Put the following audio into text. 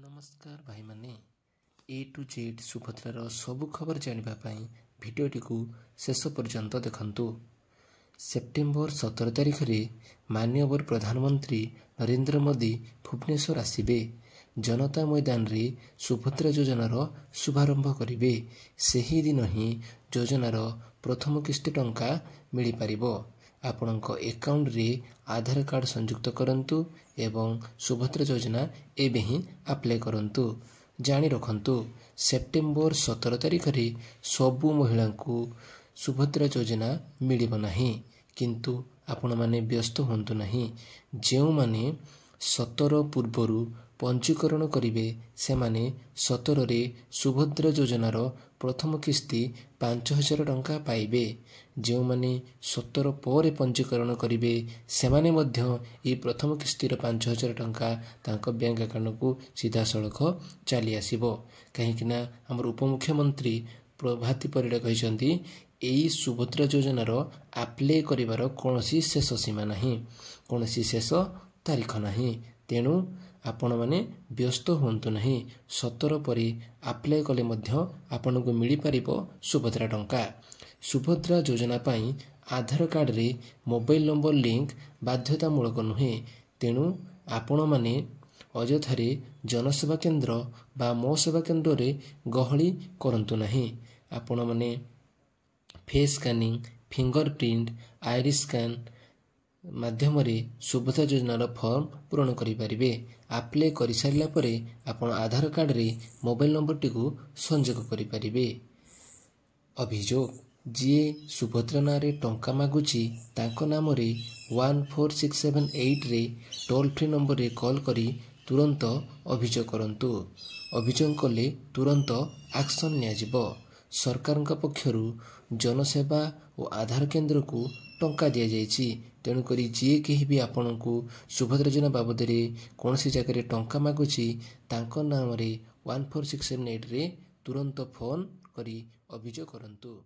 ନମସ୍କାର ଭାଇମାନେ ଏ to Z ସୁଭଦ୍ରାର ସବୁ ଖବର ଜାଣିବା ପାଇଁ ଭିଡ଼ିଓଟିକୁ ଶେଷ ପର୍ଯ୍ୟନ୍ତ ଦେଖନ୍ତୁ ସେପ୍ଟେମ୍ବର ସତର ତାରିଖରେ ମାନ୍ୟବର ପ୍ରଧାନମନ୍ତ୍ରୀ ନରେନ୍ଦ୍ର ମୋଦି ଭୁବନେଶ୍ୱର ଆସିବେ ଜନତା ମଇଦାନରେ ସୁଭଦ୍ରା ଯୋଜନାର ଶୁଭାରମ୍ଭ କରିବେ ସେହିଦିନ ହିଁ ଯୋଜନାର ପ୍ରଥମ କିସ୍ତି ଟଙ୍କା ମିଳିପାରିବ ଆପଣଙ୍କ ଏକାଉଣ୍ଟରେ ଆଧାର କାର୍ଡ଼ ସଂଯୁକ୍ତ କରନ୍ତୁ ଏବଂ ସୁଭଦ୍ରା ଯୋଜନା ଏବେ ହିଁ ଆପ୍ଲାଏ କରନ୍ତୁ ଜାଣି ରଖନ୍ତୁ ସେପ୍ଟେମ୍ବର ସତର ତାରିଖରେ ସବୁ ମହିଳାଙ୍କୁ ସୁଭଦ୍ରା ଯୋଜନା ମିଳିବ ନାହିଁ କିନ୍ତୁ ଆପଣମାନେ ବ୍ୟସ୍ତ ହୁଅନ୍ତୁ ନାହିଁ ଯେଉଁମାନେ ସତର ପୂର୍ବରୁ ପଞ୍ଜୀକରଣ କରିବେ ସେମାନେ ସତରରେ ସୁଭଦ୍ରା ଯୋଜନାର ପ୍ରଥମ କିସ୍ତି ପାଞ୍ଚ ହଜାର ଟଙ୍କା ପାଇବେ ଯେଉଁମାନେ ସତର ପରେ ପଞ୍ଜୀକରଣ କରିବେ ସେମାନେ ମଧ୍ୟ ଏହି ପ୍ରଥମ କିସ୍ତିର ପାଞ୍ଚ ହଜାର ଟଙ୍କା ତାଙ୍କ ବ୍ୟାଙ୍କ ଆକାଉଣ୍ଟକୁ ସିଧାସଳଖ ଚାଲି ଆସିବ କାହିଁକିନା ଆମର ଉପମୁଖ୍ୟମନ୍ତ୍ରୀ ପ୍ରଭାତୀ ପରିଡ଼ା କହିଛନ୍ତି ଏହି ସୁଭଦ୍ରା ଯୋଜନାର ଆପ୍ଲାଏ କରିବାର କୌଣସି ଶେଷ ସୀମା ନାହିଁ କୌଣସି ଶେଷ ତାରିଖ ନାହିଁ ତେଣୁ ଆପଣମାନେ ବ୍ୟସ୍ତ ହୁଅନ୍ତୁ ନାହିଁ ସତର ପରି ଆପ୍ଲାଏ କଲେ ମଧ୍ୟ ଆପଣଙ୍କୁ ମିଳିପାରିବ ସୁଭଦ୍ରା ଟଙ୍କା ସୁଭଦ୍ରା ଯୋଜନା ପାଇଁ ଆଧାର କାର୍ଡ଼ରେ ମୋବାଇଲ ନମ୍ବର ଲିଙ୍କ ବାଧ୍ୟତାମୂଳକ ନୁହେଁ ତେଣୁ ଆପଣମାନେ ଅଯଥାରେ ଜନସେବା କେନ୍ଦ୍ର ବା ମୋ ସେବା କେନ୍ଦ୍ରରେ ଗହଳି କରନ୍ତୁ ନାହିଁ ଆପଣମାନେ face scanning fingerprint iris scan ମାଧ୍ୟମରେ ସୁଭଦ୍ରା ଯୋଜନାର ଫର୍ମ ପୂରଣ କରିପାରିବେ ଆପ୍ଲାଏ କରିସାରିଲା ପରେ ଆପଣ ଆଧାର କାର୍ଡ଼ରେ ମୋବାଇଲ ନମ୍ବରଟିକୁ ସଂଯୋଗ କରିପାରିବେ ଅଭିଯୋଗ ଯିଏ ସୁଭଦ୍ରା ନାଁରେ ଟଙ୍କା ମାଗୁଛି ତାଙ୍କ ନାମରେ ୱାନ୍ ଫୋର୍ ସିକ୍ସ ସେଭେନ୍ ଏଇଟ୍ରେ ଟୋଲ୍ ଫ୍ରି ନମ୍ବରରେ କଲ୍ କରି ତୁରନ୍ତ ଅଭିଯୋଗ କରନ୍ତୁ ଅଭିଯୋଗ କଲେ ତୁରନ୍ତ ଆକ୍ସନ୍ ନିଆଯିବ ସରକାରଙ୍କ ପକ୍ଷରୁ ଜନସେବା ଓ ଆଧାର କେନ୍ଦ୍ରକୁ ଟଙ୍କା ଦିଆଯାଇଛି ତେଣୁକରି ଯିଏ କେହି ବି ଆପଣଙ୍କୁ ସୁଭଦ୍ରା ଯୋଜନା ବାବଦରେ କୌଣସି ଜାଗାରେ ଟଙ୍କା ମାଗୁଛି ତାଙ୍କ ନାମରେ ୱାନ୍ ଫୋର୍ ସିକ୍ସ ସେଭେନ୍ ଏଇଟ୍ରେ ତୁରନ୍ତ ଫୋନ୍ କରି ଅଭିଯୋଗ କରନ୍ତୁ